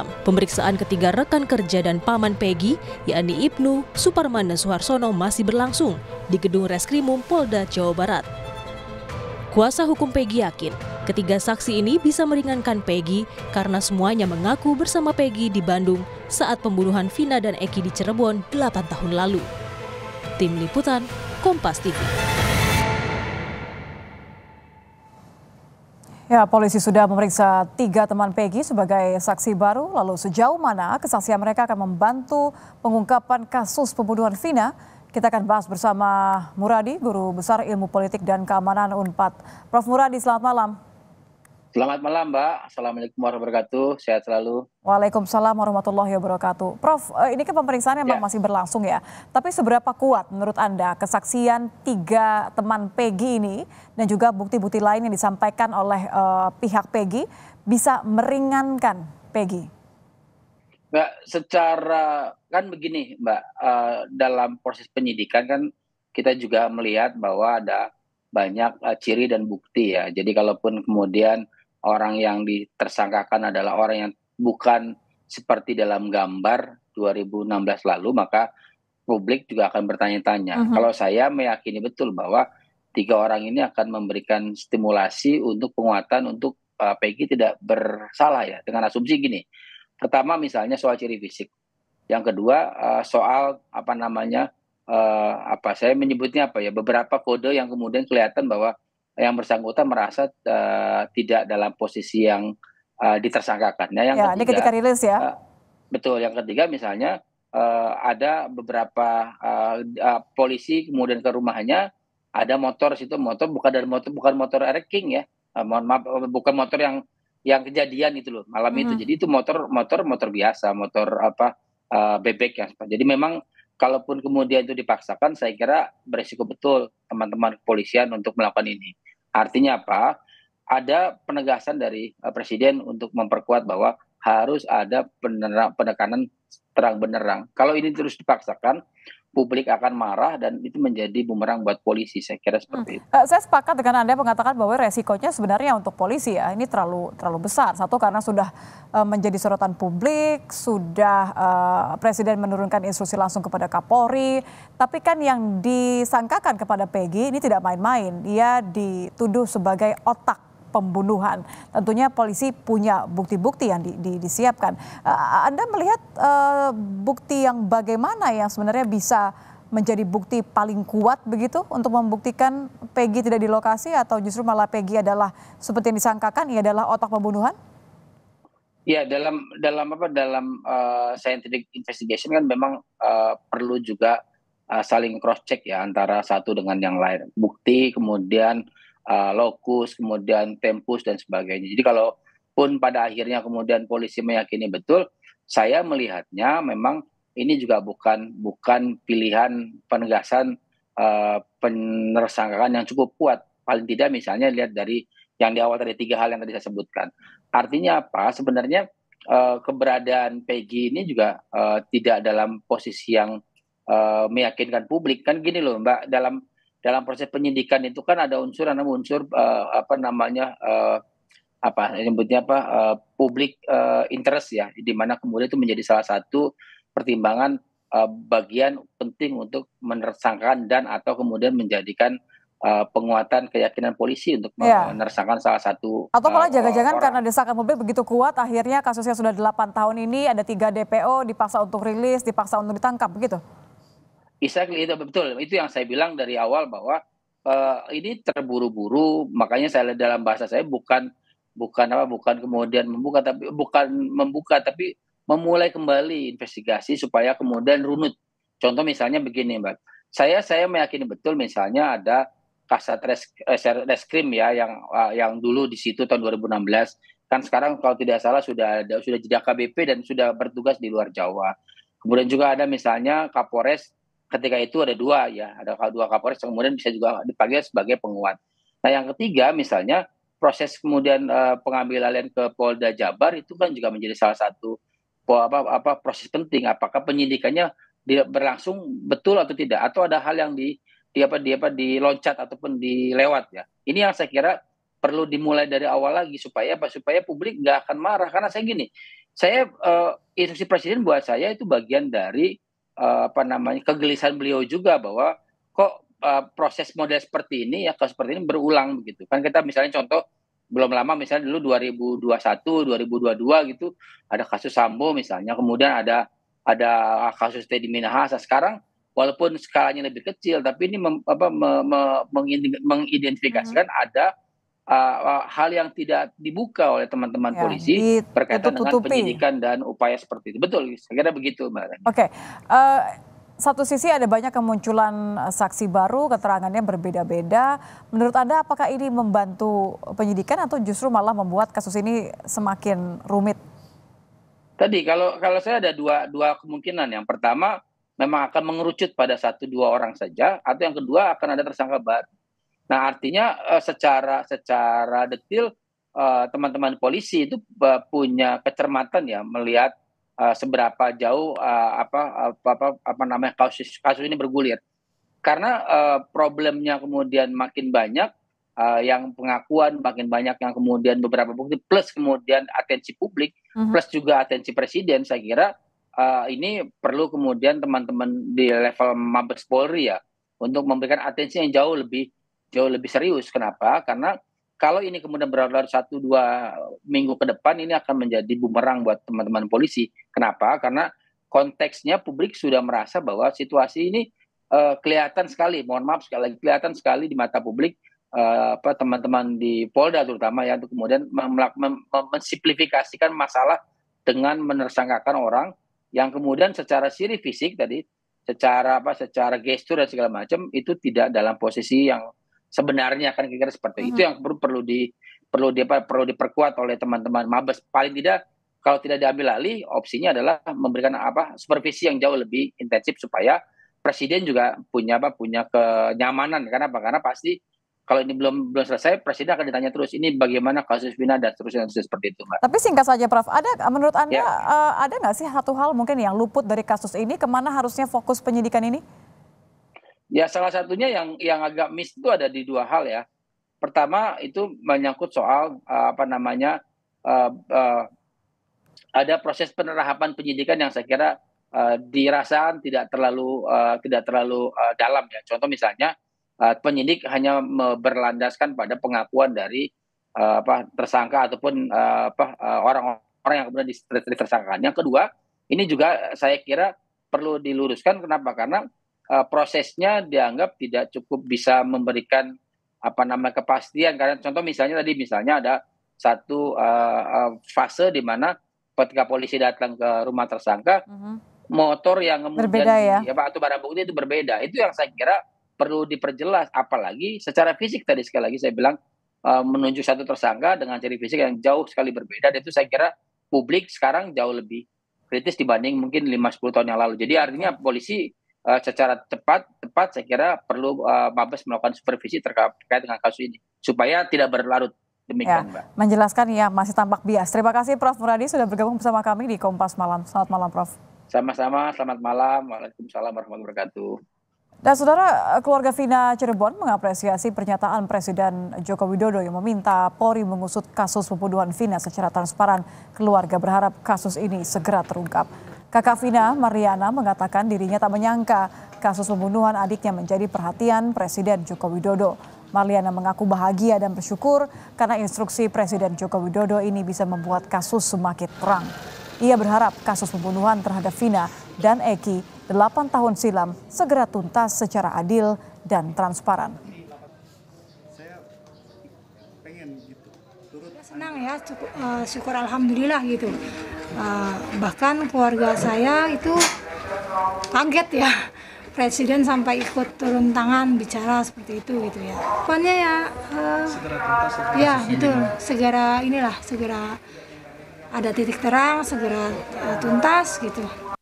malam, pemeriksaan ketiga rekan kerja dan paman Peggy, yakni Ibnu Suparman dan Suharsono masih berlangsung di Gedung Reskrimum Polda, Jawa Barat. Kuasa hukum Peggy yakin ketiga saksi ini bisa meringankan Peggy karena semuanya mengaku bersama Peggy di Bandung saat pembunuhan Vina dan Eki di Cirebon 8 tahun lalu. Tim Liputan, Kompas TV. Ya, polisi sudah memeriksa tiga teman Peggy sebagai saksi baru. Lalu sejauh mana kesaksian mereka akan membantu pengungkapan kasus pembunuhan Vina? Kita akan bahas bersama Muradi, Guru Besar Ilmu Politik dan Keamanan UNPAD. Prof. Muradi, selamat malam. Selamat malam Mbak, Assalamualaikum warahmatullahi wabarakatuh, sehat selalu. Waalaikumsalam warahmatullahi wabarakatuh. Prof, eh, ini kan pemeriksaan memang ya. masih berlangsung ya, tapi seberapa kuat menurut Anda kesaksian tiga teman Peggy ini dan juga bukti-bukti lain yang disampaikan oleh uh, pihak Peggy bisa meringankan Peggy? Mbak, secara kan begini Mbak, uh, dalam proses penyidikan kan kita juga melihat bahwa ada banyak uh, ciri dan bukti ya. Jadi kalaupun kemudian orang yang ditersangkakan adalah orang yang bukan seperti dalam gambar 2016 lalu maka publik juga akan bertanya-tanya. Uh mhm. -huh. Kalau saya meyakini betul bahwa tiga orang ini akan memberikan stimulasi untuk penguatan untuk uh, Peggy tidak bersalah ya dengan asumsi gini. Pertama misalnya soal ciri fisik. Yang kedua uh, soal apa namanya uh, apa saya menyebutnya apa ya beberapa kode yang kemudian kelihatan bahwa yang bersangkutan merasa uh, tidak dalam posisi yang uh, ditersangkakan. Nah, yang ya, ketiga, ini ketika rilis ya. Uh, betul. Yang ketiga misalnya uh, ada beberapa uh, uh, polisi kemudian ke rumahnya ada motor situ motor bukan dari motor bukan motor Eric King ya. Uh, mohon maaf bukan motor yang yang kejadian itu loh malam -hmm. itu. Jadi itu motor motor motor biasa, motor apa uh, bebek ya. Jadi memang kalaupun kemudian itu dipaksakan saya kira beresiko betul teman-teman kepolisian untuk melakukan ini. Artinya apa? Ada penegasan dari eh, presiden untuk memperkuat bahwa harus ada penekanan terang benerang. Kalau ini terus dipaksakan, publik akan marah dan itu menjadi bumerang buat polisi. Saya kira hmm. seperti itu. Eh, saya sepakat dengan Anda mengatakan bahwa resikonya sebenarnya untuk polisi ya ini terlalu terlalu besar. Satu karena sudah eh, menjadi sorotan publik, sudah eh, presiden menurunkan instruksi langsung kepada Kapolri, tapi kan yang disangkakan kepada Peggy ini tidak main-main. Ia dituduh sebagai otak pembunuhan. Tentunya polisi punya bukti-bukti yang di, di, disiapkan. Uh, Anda melihat uh, bukti yang bagaimana yang sebenarnya bisa menjadi bukti paling kuat begitu untuk membuktikan Peggy tidak di lokasi atau justru malah Peggy adalah seperti yang disangkakan ia adalah otak pembunuhan? Ya dalam dalam apa dalam uh, scientific investigation kan memang uh, perlu juga uh, saling cross check ya antara satu dengan yang lain bukti kemudian uh, lokus, kemudian tempus dan sebagainya. Jadi kalau pun pada akhirnya kemudian polisi meyakini betul, saya melihatnya memang ini juga bukan bukan pilihan penegasan uh, penersangkaan yang cukup kuat. Paling tidak misalnya lihat dari yang di awal tadi tiga hal yang tadi saya sebutkan. Artinya apa? Sebenarnya uh, keberadaan Peggy ini juga uh, tidak dalam posisi yang uh, meyakinkan publik kan gini loh Mbak dalam dalam proses penyidikan itu kan ada unsur ada unsur uh, apa namanya uh, apa sebutnya apa uh, eh, publik uh, interest ya di mana kemudian itu menjadi salah satu pertimbangan uh, bagian penting untuk menersangkan dan atau kemudian menjadikan uh, penguatan keyakinan polisi untuk ya. menersangkan salah satu atau malah uh, jangan-jangan karena desakan publik begitu kuat akhirnya kasusnya sudah 8 tahun ini ada tiga DPO dipaksa untuk rilis dipaksa untuk ditangkap begitu Exactly itu betul. Itu yang saya bilang dari awal bahwa uh, ini terburu-buru. Makanya saya dalam bahasa saya bukan bukan apa bukan kemudian membuka tapi bukan membuka tapi memulai kembali investigasi supaya kemudian runut. Contoh misalnya begini, Mbak. Saya saya meyakini betul misalnya ada kasat res, eh, reskrim ya yang eh, yang dulu di situ tahun 2016 kan sekarang kalau tidak salah sudah ada sudah jeda KBP dan sudah bertugas di luar Jawa. Kemudian juga ada misalnya Kapolres ketika itu ada dua ya, ada dua Kapolres yang kemudian bisa juga dipanggil sebagai penguat. Nah yang ketiga misalnya proses kemudian uh, eh, pengambilan ke Polda Jabar itu kan juga menjadi salah satu apa, apa proses penting. Apakah penyidikannya berlangsung betul atau tidak? Atau ada hal yang di, di apa di apa diloncat ataupun dilewat ya? Ini yang saya kira perlu dimulai dari awal lagi supaya apa supaya publik nggak akan marah karena saya gini saya uh, instruksi presiden buat saya itu bagian dari uh, apa namanya kegelisahan beliau juga bahwa kok uh, proses model seperti ini ya kalau seperti ini berulang begitu kan kita misalnya contoh belum lama misalnya dulu 2021 2022 gitu ada kasus Sambo misalnya kemudian ada ada kasus Teddy Minahasa sekarang walaupun skalanya lebih kecil tapi ini mem, apa, me, me, mengidentifikasikan mm -hmm. ada Uh, uh, hal yang tidak dibuka oleh teman-teman ya, polisi berkaitan dengan penyidikan dan upaya seperti itu. Betul, saya kira begitu, Mbak. Oke, okay. uh, eh, satu sisi ada banyak kemunculan eh, saksi baru, keterangannya berbeda-beda. Menurut Anda apakah ini membantu penyidikan atau justru malah membuat kasus ini semakin rumit? Tadi kalau kalau saya ada dua dua kemungkinan. Yang pertama memang akan mengerucut pada satu dua orang saja atau yang kedua akan ada tersangka baru Nah, artinya eh, secara secara detil eh, teman-teman polisi itu eh, punya kecermatan ya melihat seberapa jauh apa, apa apa apa namanya kasus kasus ini bergulir. Karena problemnya kemudian makin banyak yang pengakuan makin banyak yang kemudian beberapa bukti plus kemudian atensi publik mhm. plus juga atensi presiden saya kira uh, ini perlu kemudian teman-teman di level Mabes Polri ya untuk memberikan atensi yang jauh lebih jauh lebih serius. Kenapa? Karena kalau ini kemudian berlarut satu dua minggu ke depan ini akan menjadi bumerang buat teman-teman polisi. Kenapa? Karena konteksnya publik sudah merasa bahwa situasi ini uh, kelihatan sekali. Mohon maaf sekali lagi kelihatan sekali di mata publik uh, apa teman-teman di Polda terutama ya untuk kemudian mensimplifikasikan masalah dengan menersangkakan orang yang kemudian secara siri fisik tadi secara apa secara gestur dan segala macam itu tidak dalam posisi yang sebenarnya akan kira-kira seperti hmm. itu mm-hmm. yang perlu perlu di perlu di perlu diperkuat oleh teman-teman mabes paling tidak kalau tidak diambil alih opsinya adalah memberikan apa supervisi yang jauh lebih intensif supaya presiden juga punya apa punya kenyamanan karena apa karena pasti kalau ini belum belum selesai presiden akan ditanya terus ini bagaimana kasus Bina dan seterusnya seperti itu mbak. Tapi singkat saja Prof, ada menurut anda ya. uh, ada nggak sih satu hal mungkin yang luput dari kasus ini kemana harusnya fokus penyidikan ini? Ya salah satunya yang yang agak miss itu ada di dua hal ya. Pertama itu menyangkut soal uh, apa namanya uh, uh, ada proses penerapan penyidikan yang saya kira uh, dirasakan tidak terlalu uh, tidak terlalu uh, dalam ya. Contoh misalnya uh, penyidik hanya berlandaskan pada pengakuan dari uh, apa tersangka ataupun uh, apa orang-orang yang kemudian ditersangkakan. Yang kedua, ini juga saya kira perlu diluruskan kenapa? Karena uh, prosesnya dianggap tidak cukup bisa memberikan apa nama kepastian karena contoh misalnya tadi misalnya ada satu uh, uh, fase di mana ketika polisi datang ke rumah tersangka uh-huh. motor yang kemudian berbeda ya? ya atau barang bukti itu berbeda itu yang saya kira perlu diperjelas apalagi secara fisik tadi sekali lagi saya bilang uh, menunjuk satu tersangka dengan ciri fisik yang jauh sekali berbeda dan itu saya kira publik sekarang jauh lebih kritis dibanding mungkin 5 10 tahun yang lalu. Jadi artinya polisi uh, secara cepat tepat saya kira perlu uh, Mabes melakukan supervisi terkait dengan kasus ini supaya tidak berlarut demikian ya, Mbak. Menjelaskan ya masih tampak bias. Terima kasih Prof Muradi sudah bergabung bersama kami di Kompas Malam. Selamat malam Prof. Sama-sama, selamat malam. Waalaikumsalam warahmatullahi wabarakatuh. Dan saudara eh, keluarga Vina Cirebon mengapresiasi pernyataan Presiden Joko Widodo yang meminta Polri mengusut kasus pembunuhan Vina secara transparan. Keluarga berharap kasus ini segera terungkap. Kakak Vina Mariana mengatakan dirinya tak menyangka kasus pembunuhan adiknya menjadi perhatian Presiden Joko Widodo. Mariana mengaku bahagia dan bersyukur karena instruksi Presiden Joko Widodo ini bisa membuat kasus semakin terang. Ia berharap kasus pembunuhan terhadap Vina dan Eki 8 tahun silam segera tuntas secara adil dan transparan. Gitu, senang ya, cukup, uh, syukur alhamdulillah gitu. Eh, bahkan keluarga saya itu kaget ya presiden sampai ikut turun tangan bicara seperti itu gitu ya pokoknya ya uh, ya betul segera inilah segera ada titik terang segera uh, tuntas gitu